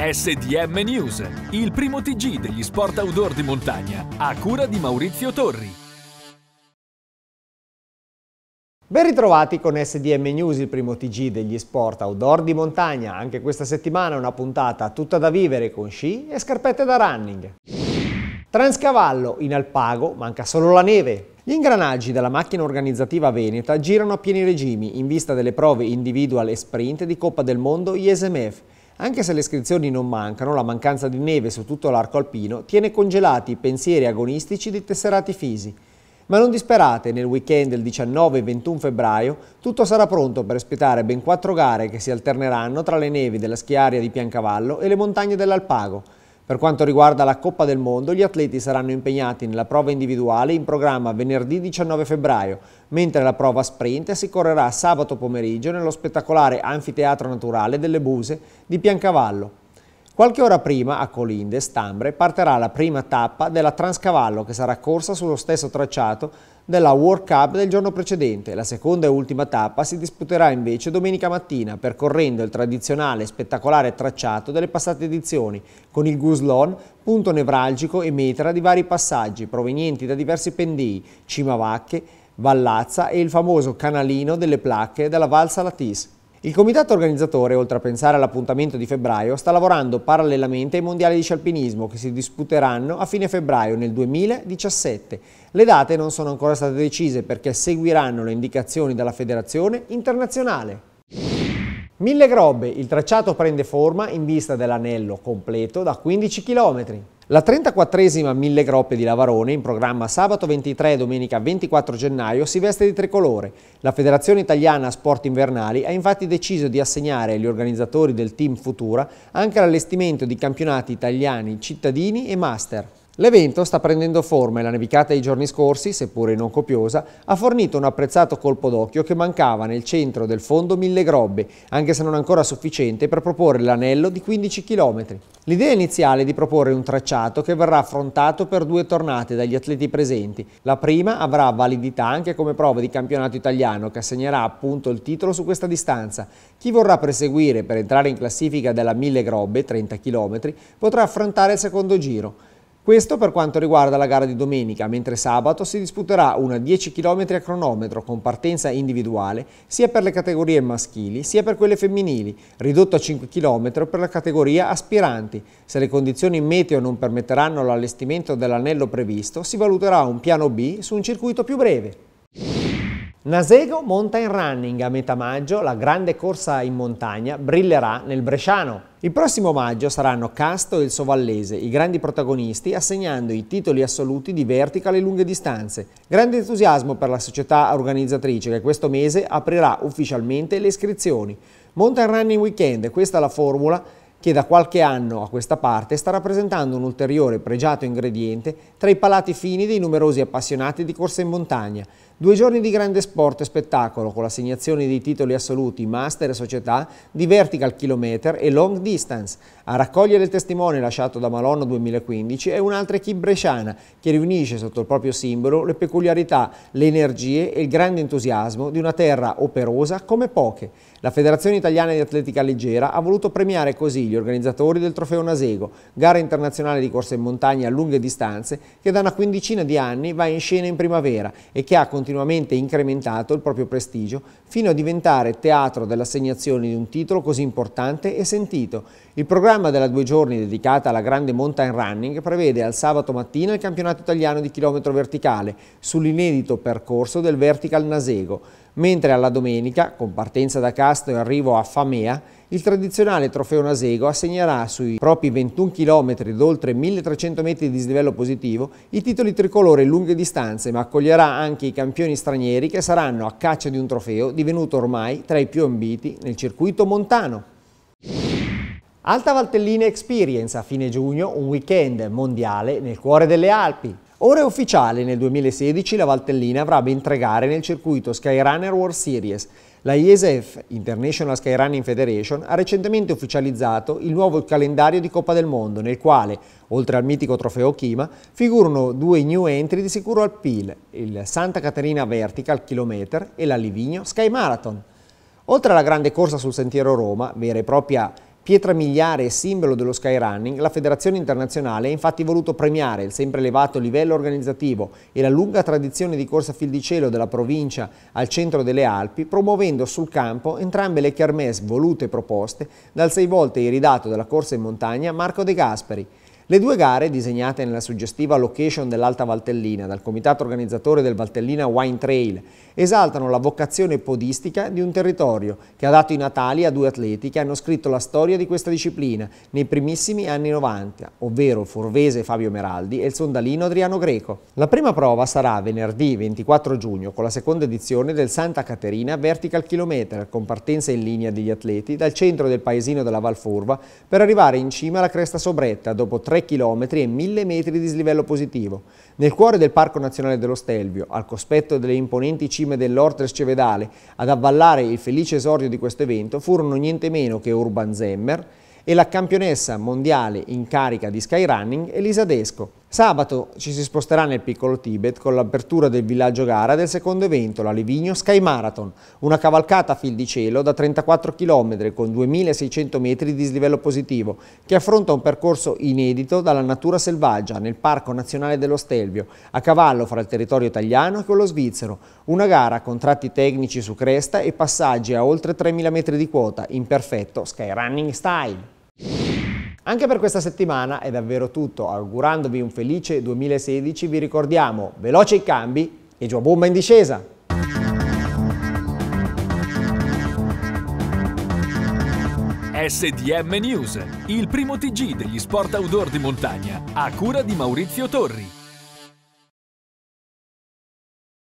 SDM News, il primo TG degli sport outdoor di montagna, a cura di Maurizio Torri. Ben ritrovati con SDM News, il primo TG degli sport outdoor di montagna. Anche questa settimana è una puntata tutta da vivere con sci e scarpette da running. Transcavallo in Alpago, manca solo la neve. Gli ingranaggi della macchina organizzativa veneta girano a pieni regimi in vista delle prove individual e sprint di Coppa del Mondo ISMF anche se le iscrizioni non mancano, la mancanza di neve su tutto l'arco alpino tiene congelati i pensieri agonistici dei tesserati fisi. Ma non disperate, nel weekend del 19 e 21 febbraio tutto sarà pronto per ospitare ben quattro gare che si alterneranno tra le nevi della schiaria di Piancavallo e le montagne dell'Alpago, per quanto riguarda la Coppa del Mondo, gli atleti saranno impegnati nella prova individuale in programma venerdì 19 febbraio, mentre la prova sprint si correrà sabato pomeriggio nello spettacolare Anfiteatro Naturale delle Buse di Piancavallo. Qualche ora prima, a Colinde, Stambre, parterà la prima tappa della Transcavallo che sarà corsa sullo stesso tracciato della World Cup del giorno precedente. La seconda e ultima tappa si disputerà invece domenica mattina, percorrendo il tradizionale e spettacolare tracciato delle passate edizioni, con il Guslon, punto nevralgico e metra di vari passaggi provenienti da diversi pendii, Cimavacche, Vallazza e il famoso canalino delle placche della Valsa Latisse. Il comitato organizzatore, oltre a pensare all'appuntamento di febbraio, sta lavorando parallelamente ai mondiali di scialpinismo che si disputeranno a fine febbraio nel 2017. Le date non sono ancora state decise perché seguiranno le indicazioni dalla Federazione Internazionale. Mille Grobbe, il tracciato prende forma in vista dell'anello completo da 15 km. La 34esima Mille Groppe di Lavarone, in programma sabato 23 e domenica 24 gennaio, si veste di tricolore. La Federazione Italiana Sport Invernali ha infatti deciso di assegnare agli organizzatori del Team Futura anche l'allestimento di campionati italiani, cittadini e master. L'evento sta prendendo forma e la nevicata dei giorni scorsi, seppure non copiosa, ha fornito un apprezzato colpo d'occhio che mancava nel centro del fondo Mille Grobbe, anche se non ancora sufficiente per proporre l'anello di 15 km. L'idea iniziale è di proporre un tracciato che verrà affrontato per due tornate dagli atleti presenti. La prima avrà validità anche come prova di campionato italiano che assegnerà appunto il titolo su questa distanza. Chi vorrà perseguire per entrare in classifica della Mille Grobbe, 30 km, potrà affrontare il secondo giro. Questo per quanto riguarda la gara di domenica, mentre sabato si disputerà una 10 km a cronometro con partenza individuale sia per le categorie maschili sia per quelle femminili, ridotto a 5 km per la categoria aspiranti. Se le condizioni meteo non permetteranno l'allestimento dell'anello previsto, si valuterà un piano B su un circuito più breve. Nasego Mountain Running a metà maggio, la grande corsa in montagna, brillerà nel Bresciano. Il prossimo maggio saranno Casto e il Sovallese i grandi protagonisti assegnando i titoli assoluti di vertical e lunghe distanze. Grande entusiasmo per la società organizzatrice che questo mese aprirà ufficialmente le iscrizioni. Mountain Running Weekend, questa è la formula che da qualche anno a questa parte sta rappresentando un ulteriore pregiato ingrediente tra i palati fini dei numerosi appassionati di corsa in montagna. Due giorni di grande sport e spettacolo con l'assegnazione dei titoli assoluti Master e Società di Vertical Kilometer e Long Distance. A raccogliere il testimone lasciato da Malonno 2015 è un'altra equip bresciana che riunisce sotto il proprio simbolo le peculiarità, le energie e il grande entusiasmo di una terra operosa come poche. La Federazione Italiana di Atletica Leggera ha voluto premiare così gli organizzatori del Trofeo Nasego, gara internazionale di corsa in montagna a lunghe distanze che da una quindicina di anni va in scena in primavera e che ha continuato continuamente incrementato il proprio prestigio fino a diventare teatro dell'assegnazione di un titolo così importante e sentito. Il programma della due giorni dedicata alla grande mountain running prevede al sabato mattina il campionato italiano di chilometro verticale sull'inedito percorso del Vertical Nasego, mentre alla domenica, con partenza da Casto e arrivo a Famea, il tradizionale trofeo Nasego assegnerà sui propri 21 km ed oltre 1300 metri di dislivello positivo i titoli tricolore lunghe distanze, ma accoglierà anche i campioni stranieri che saranno a caccia di un trofeo divenuto ormai tra i più ambiti nel circuito montano. Alta Valtellina Experience a fine giugno, un weekend mondiale nel cuore delle Alpi. Ora è ufficiale, nel 2016 la Valtellina avrà ben tre gare nel circuito Skyrunner World Series. La ISF, International Skyrunning Federation, ha recentemente ufficializzato il nuovo calendario di Coppa del Mondo, nel quale, oltre al mitico trofeo Kima, figurano due new entry di sicuro al PIL, il Santa Caterina Vertical Kilometer e la Livigno Sky Marathon. Oltre alla grande corsa sul sentiero Roma, vera e propria Pietra miliare e simbolo dello skyrunning, la Federazione Internazionale ha infatti voluto premiare il sempre elevato livello organizzativo e la lunga tradizione di corsa fil di cielo della provincia al centro delle Alpi, promuovendo sul campo entrambe le kermesse volute e proposte dal sei volte iridato della corsa in montagna Marco De Gasperi, le due gare, disegnate nella suggestiva location dell'Alta Valtellina dal comitato organizzatore del Valtellina Wine Trail, esaltano la vocazione podistica di un territorio che ha dato i natali a due atleti che hanno scritto la storia di questa disciplina nei primissimi anni 90, ovvero il forvese Fabio Meraldi e il sondalino Adriano Greco. La prima prova sarà venerdì 24 giugno con la seconda edizione del Santa Caterina Vertical Kilometer con partenza in linea degli atleti dal centro del paesino della Valforva per arrivare in cima alla cresta sobretta dopo tre 3 km e 1000 metri di slivello positivo. Nel cuore del Parco Nazionale dello Stelvio, al cospetto delle imponenti cime dell'Ortres Cevedale, ad avvallare il felice esordio di questo evento furono niente meno che Urban Zemmer e la campionessa mondiale in carica di skyrunning Elisa Desco. Sabato ci si sposterà nel piccolo Tibet con l'apertura del villaggio gara del secondo evento, la Livigno Sky Marathon, una cavalcata a fil di cielo da 34 km con 2600 metri di dislivello positivo, che affronta un percorso inedito dalla natura selvaggia nel Parco Nazionale dello Stelvio, a cavallo fra il territorio italiano e quello svizzero, una gara con tratti tecnici su cresta e passaggi a oltre 3000 metri di quota in perfetto skyrunning style. Anche per questa settimana è davvero tutto, augurandovi un felice 2016 vi ricordiamo veloci i cambi e giù a bomba in discesa! SDM News, il primo TG degli sport outdoor di montagna, a cura di Maurizio Torri.